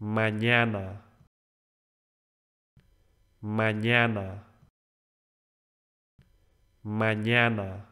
mañana, mañana, mañana.